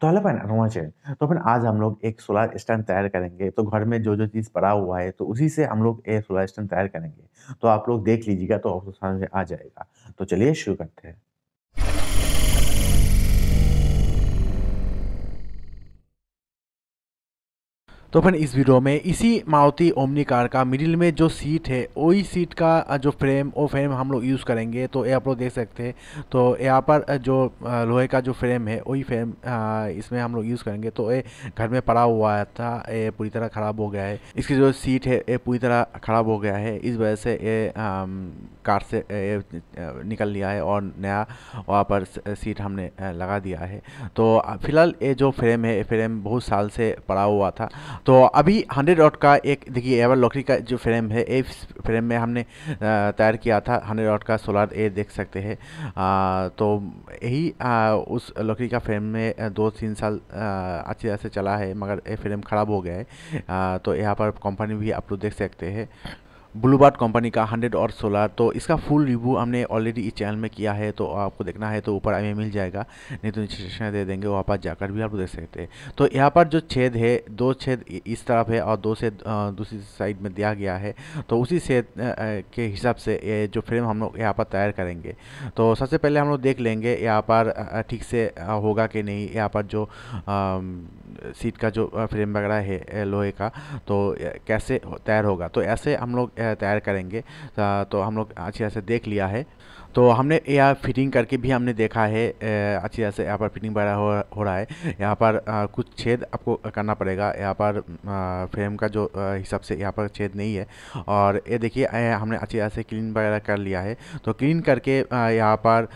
तो hello fan चैन तो फिर आज हम लोग एक सोलर स्टैंड तैयार करेंगे तो घर में जो जो चीज़ पड़ा हुआ है तो उसी से हम लोग ये सोलर स्टैंड तैयार करेंगे तो आप लोग देख लीजिएगा तो आपको समझ आ जाएगा तो चलिए शुरू करते हैं तो फिर इस वीडियो में इसी मारुति ओमनी कार का मिडिल में जो सीट है वही सीट का जो फ्रेम वो फ्रेम हम लोग यूज़ करेंगे तो ये आप लोग देख सकते हैं तो यहाँ पर जो लोहे का जो फ्रेम है वही फ्रेम इसमें हम लोग यूज़ करेंगे तो ये घर में पड़ा हुआ था ये पूरी तरह ख़राब हो गया है इसकी जो सीट है ये पूरी तरह ख़राब हो गया है इस वजह से ये कार से निकल लिया है और नया वहाँ पर सीट हमने लगा दिया है तो फ़िलहाल ये जो फ्रेम है ये फ्रेम बहुत साल से पड़ा हुआ था तो अभी हंड्रेड ऑट का एक देखिए एवर लॉकरी का जो फ्रेम है इस फ्रेम में हमने तैयार किया था हंड्रेड ऑट का सोलार ए देख सकते हैं तो यही उस लॉकरी का फ्रेम में दो तीन साल अच्छी तरह से चला है मगर ये फ्रेम ख़राब हो गया है तो यहाँ पर कंपनी भी आप लोग देख सकते हैं ब्लू बार्ड कंपनी का 100 और सोलर तो इसका फुल रिव्यू हमने ऑलरेडी इस चैनल में किया है तो आपको देखना है तो ऊपर हमें मिल जाएगा नहीं तो नीचे दे देंगे वहाँ पर जाकर भी आप देख सकते हैं तो यहाँ पर जो छेद है दो छेद इस तरफ है और दो छेद दूसरी साइड में दिया गया है तो उसी छेद के हिसाब से जो फ्रेम हम लोग यहाँ पर तैयार करेंगे तो सबसे पहले हम लोग देख लेंगे यहाँ पर ठीक से होगा कि नहीं यहाँ पर जो सीट का जो फ्रेम वगैरह है लोहे का तो कैसे तैयार होगा तो ऐसे हम लोग तैयार करेंगे तो हम लोग अच्छी तरह से देख लिया है तो हमने यहाँ फिटिंग करके भी हमने देखा है अच्छी तरह से यहाँ पर फिटिंग वगैरह हो, हो रहा है यहाँ पर कुछ छेद आपको करना पड़ेगा यहाँ पर फ्रेम का जो हिसाब से यहाँ पर छेद नहीं है और ये देखिए हमने अच्छी तरह से क्लीन वगैरह कर लिया है तो क्लीन करके यहाँ पर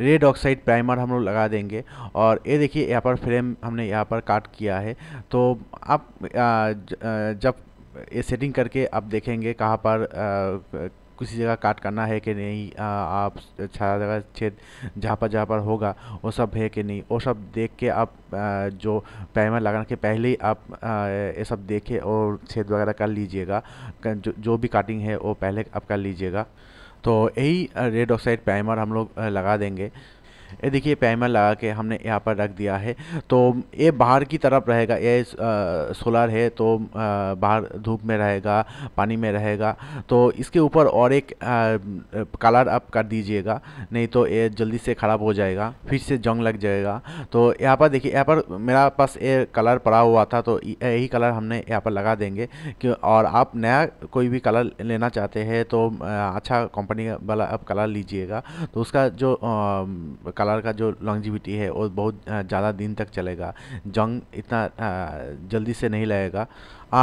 रेड ऑक्साइड प्राइमर हम लोग लगा देंगे और ये देखिए यहाँ पर फ्रेम हमने यहाँ पर काट किया है तो आप जब ये सेटिंग करके आप देखेंगे कहाँ पर किसी जगह काट करना है कि नहीं आ, आप छा जगह छेद जहाँ पर जहाँ पर होगा वो सब है कि नहीं वो सब देख के आप आ, जो प्राइमर लगाने के पहले ही आप ये सब देखे और छेद वगैरह कर लीजिएगा जो, जो भी काटिंग है वो पहले आप कर लीजिएगा तो यही रेड ऑक्साइड प्राइमर हम लोग लगा देंगे ये देखिए पैमर लगा के हमने यहाँ पर रख दिया है तो ये बाहर की तरफ रहेगा ये सोलर है तो बाहर धूप में रहेगा पानी में रहेगा तो इसके ऊपर और एक कलर अप कर दीजिएगा नहीं तो ये जल्दी से ख़राब हो जाएगा फिर से जंग लग जाएगा तो यहाँ पर देखिए यहाँ पर मेरा पास ये कलर पड़ा हुआ था तो यही कलर हमने यहाँ पर लगा देंगे क्यों और आप नया कोई भी कलर लेना चाहते हैं तो अच्छा कंपनी वाला आप कलर लीजिएगा तो उसका जो कलर का जो लॉन्जिविटी है वो बहुत ज़्यादा दिन तक चलेगा जंग इतना जल्दी से नहीं लगेगा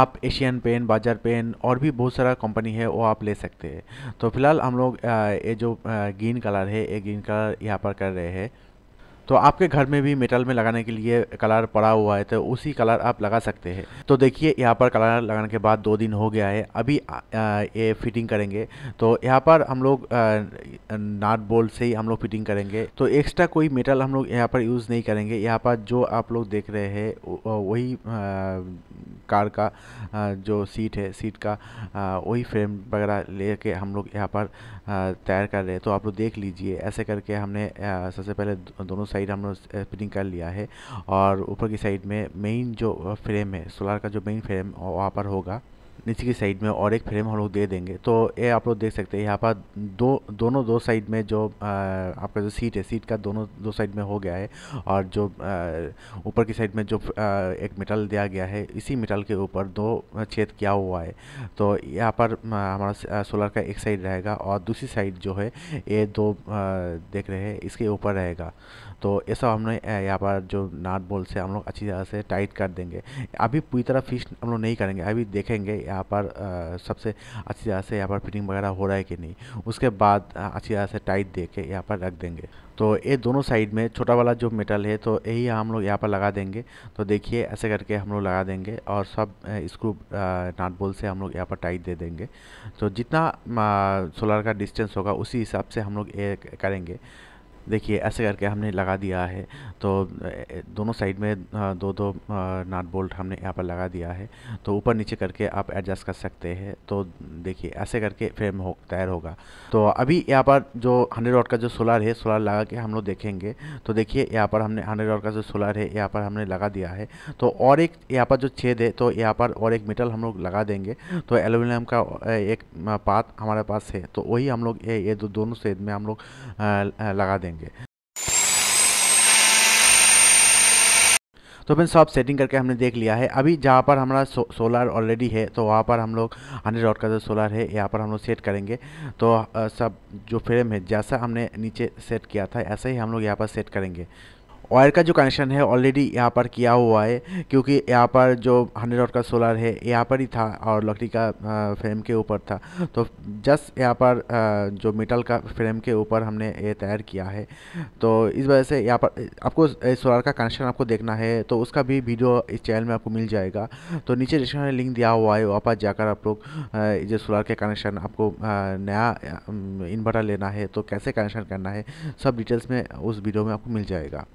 आप एशियन पेन बाजार पेन और भी बहुत सारा कंपनी है वो आप ले सकते हैं तो फिलहाल हम लोग ये जो ग्रीन कलर है ये ग्रीन कलर यहाँ पर कर रहे हैं तो आपके घर में भी मेटल में लगाने के लिए कलर पड़ा हुआ है तो उसी कलर आप लगा सकते हैं तो देखिए यहाँ पर कलर लगाने के बाद दो दिन हो गया है अभी ये फिटिंग करेंगे तो यहाँ पर हम लोग नाट बोल्ट से ही हम लोग फिटिंग करेंगे तो एक्स्ट्रा कोई मेटल हम लोग यहाँ पर यूज़ नहीं करेंगे यहाँ पर जो आप लोग देख रहे हैं वही कार का जो सीट है सीट का वही फ्रेम वगैरह ले कर हम लोग यहाँ पर तैयार कर रहे हैं तो आप लोग देख लीजिए ऐसे करके हमने सबसे पहले दोनों साइड हम लोग स्प्रिंग कर लिया है और ऊपर की साइड में मेन जो फ्रेम है सोलार का जो मेन फ्रेम वहाँ पर होगा नीचे की साइड में और एक फ्रेम हम लोग दे देंगे तो ये आप लोग देख सकते हैं यहाँ पर दो दोनों दो साइड में जो आ, आपका जो सीट है सीट का दोनों दो साइड में हो गया है और जो ऊपर की साइड में जो आ, एक मेटल दिया गया है इसी मेटल के ऊपर दो छेद किया हुआ है तो यहाँ पर हमारा सोलर का एक साइड रहेगा और दूसरी साइड जो है ये दो आ, देख रहे हैं इसके ऊपर रहेगा तो ये सब हम लोग यहाँ पर जो नाट बोल से हम लोग अच्छी तरह से टाइट कर देंगे अभी पूरी तरह फिश हम लोग नहीं करेंगे अभी देखेंगे यहाँ पर सबसे अच्छी तरह से यहाँ पर फिटिंग वगैरह हो रहा है कि नहीं उसके बाद अच्छी तरह से टाइट दे के यहाँ पर रख देंगे तो ये दोनों साइड में छोटा वाला जो मेटल है तो यही हम लोग यहाँ पर लगा देंगे तो देखिए ऐसे करके हम लोग लगा देंगे और सब स्क्रू नाट बोल से हम लोग यहाँ पर टाइट दे देंगे तो जितना सोलर का डिस्टेंस होगा उसी हिसाब से हम लोग ये करेंगे देखिए ऐसे करके हमने लगा दिया है तो दोनों साइड में दो दो नाट बोल्ट हमने यहाँ पर लगा दिया है तो ऊपर नीचे करके आप एडजस्ट कर सकते हैं तो देखिए ऐसे करके फ्रेम हो तैयार होगा तो अभी यहाँ पर जो हंड्रेड वॉट का जो सोलर है सोलर लगा के हम लोग देखेंगे तो देखिए यहाँ पर हमने हंड्रेड वॉट का जो सोलर है यहाँ पर हमने लगा दिया है तो और एक यहाँ पर जो छेद है तो यहाँ पर और एक मेटल हम लोग लगा देंगे तो एलुमिनियम का एक पात हमारे पास है तो वही हम लोग ये, ये दोनों छेद में हम लोग लगा देंगे करेंगे तो फिर सब सेटिंग करके हमने देख लिया है अभी जहाँ पर हमारा सो, सोलर ऑलरेडी है तो वहाँ पर हम लोग हंड्रेड वॉट का जो सोलर है यहाँ पर हम लोग सेट करेंगे तो आ, सब जो फ्रेम है जैसा हमने नीचे सेट किया था ऐसा ही हम लोग यहाँ पर सेट करेंगे वायर का जो कनेक्शन है ऑलरेडी यहाँ पर किया हुआ है क्योंकि यहाँ पर जो हंड्रेड वॉट का सोलर है यहाँ पर ही था और लकड़ी का फ्रेम के ऊपर था तो जस्ट यहाँ पर जो मेटल का फ्रेम के ऊपर हमने ये तैयार किया है तो इस वजह से यहाँ पर आपको सोलर का कनेक्शन आपको देखना है तो उसका भी वीडियो इस चैनल में आपको मिल जाएगा तो नीचे डिस्क्रिप्शन लिंक दिया हुआ है वहाँ पर जाकर आप लोग जो सोलर के कनेक्शन आपको नया इन्वर्टर लेना है तो कैसे कनेक्शन करना है सब डिटेल्स में उस वीडियो में आपको मिल जाएगा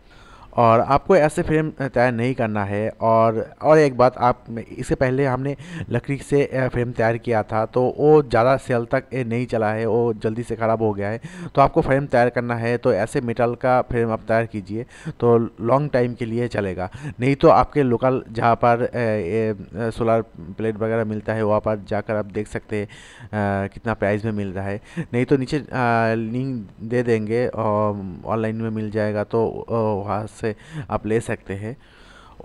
और आपको ऐसे फ्रेम तैयार नहीं करना है और और एक बात आप इससे पहले हमने लकड़ी से फ्रेम तैयार किया था तो वो ज़्यादा सेल तक नहीं चला है वो जल्दी से ख़राब हो गया है तो आपको फ्रेम तैयार करना है तो ऐसे मेटल का फ्रेम आप तैयार कीजिए तो लॉन्ग टाइम के लिए चलेगा नहीं तो आपके लोकल जहाँ पर सोलर प्लेट वगैरह मिलता है वहाँ पर जाकर आप देख सकते हैं कितना प्राइस में मिल रहा है नहीं तो नीचे लिंक दे देंगे ऑनलाइन में मिल जाएगा तो वहाँ से आप ले सकते हैं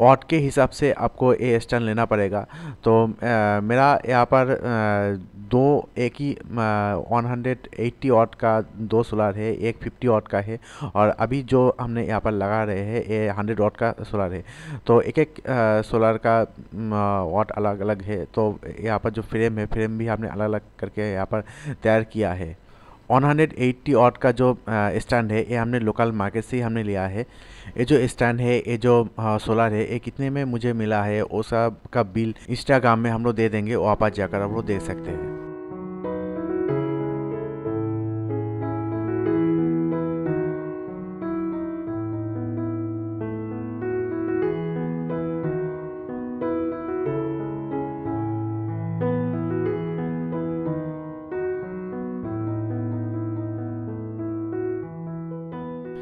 ऑट के हिसाब से आपको ए स्टैंड लेना पड़ेगा तो आ, मेरा यहाँ पर आ, दो एक ही वन हंड्रेड एट्टी ऑट का दो सोलर है एक फिफ्टी ऑट का है और अभी जो हमने यहाँ पर लगा रहे हैं ये हंड्रेड ऑट का सोलर है तो एक एक सोलर का ऑट अलग अलग है तो यहाँ पर जो फ्रेम है फ्रेम भी हमने अलग अलग करके यहाँ पर तैयार किया है 180 ऑट का जो स्टैंड है ये हमने लोकल मार्केट से ही हमने लिया है ये जो स्टैंड है ये जो सोलर है ये कितने में मुझे मिला है वो सब का बिल इंस्टाग्राम में हम लोग दे देंगे वहाँ पर जाकर आप लोग देख सकते हैं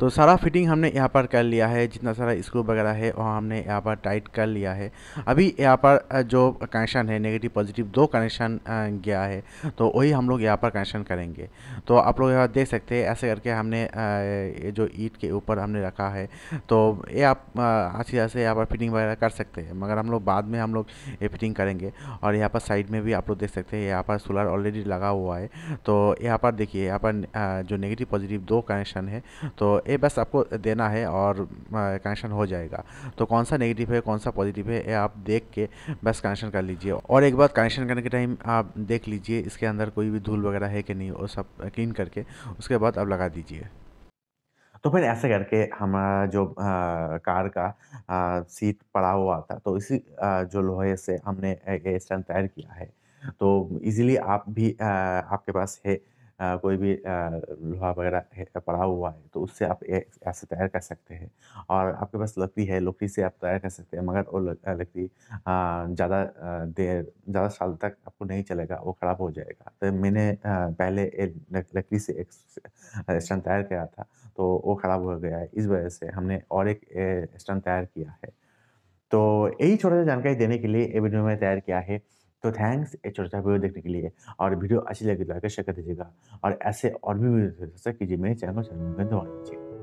तो सारा फिटिंग हमने यहाँ पर कर लिया है जितना सारा स्क्रू वगैरह है वहाँ हमने यहाँ पर टाइट कर लिया है अभी यहाँ पर जो कनेक्शन है नेगेटिव पॉजिटिव दो कनेक्शन गया है तो वही हम लोग यहाँ पर कनेक्शन करेंगे तो आप लोग यहाँ देख सकते हैं ऐसे करके हमने जो ईट के ऊपर हमने रखा है तो ये आप अच्छी तरह से यहाँ पर फिटिंग वगैरह कर सकते हैं मगर हम लोग बाद में हम लोग ये फिटिंग करेंगे और यहाँ पर साइड में भी आप लोग देख सकते हैं यहाँ पर सोलर ऑलरेडी लगा हुआ है तो यहाँ पर देखिए यहाँ पर जो नेगेटिव पॉजिटिव दो कनेक्शन है तो ये बस आपको देना है और कनेक्शन हो जाएगा तो कौन सा नेगेटिव है कौन सा पॉजिटिव है ये आप देख के बस कनेक्शन कर लीजिए और एक बार कनेक्शन करने के टाइम आप देख लीजिए इसके अंदर कोई भी धूल वगैरह है कि नहीं वो सब क्लीन करके उसके बाद आप लगा दीजिए तो फिर ऐसे करके हमारा जो आ, कार का आ, सीट पड़ा हुआ था तो इसी आ, जो लोहे से हमने स्टैंड तैयार किया है तो इजीली आप भी आ, आपके पास है कोई भी लोहा वगैरह है पड़ा हुआ है तो उससे आप ऐसे तैयार कर सकते हैं और आपके पास लकड़ी है, लकड़ी से आप तैयार कर सकते हैं मगर वो लकड़ी ज़्यादा देर ज़्यादा साल तक आपको नहीं चलेगा, वो खराब हो जाएगा। तो मैंने पहले एक लकड़ी से एक स्टन स्टैंड तैयार किया था, तो वो खराब हो गया है। इस वजह से हमने और एक ए स्टैंड तैयार किया है। तो यही छोटा-सा जानकारी देने के लिए ये वीडियो मैंने तैयार किया है। तो थैंक्स ये छोटा वीडियो देखने के लिए और वीडियो अच्छी लगी तो लाइक शेयर कर दीजिएगा और ऐसे और भी वीडियो तो कीजिए मेरे चैनल को चैनल में दीजिए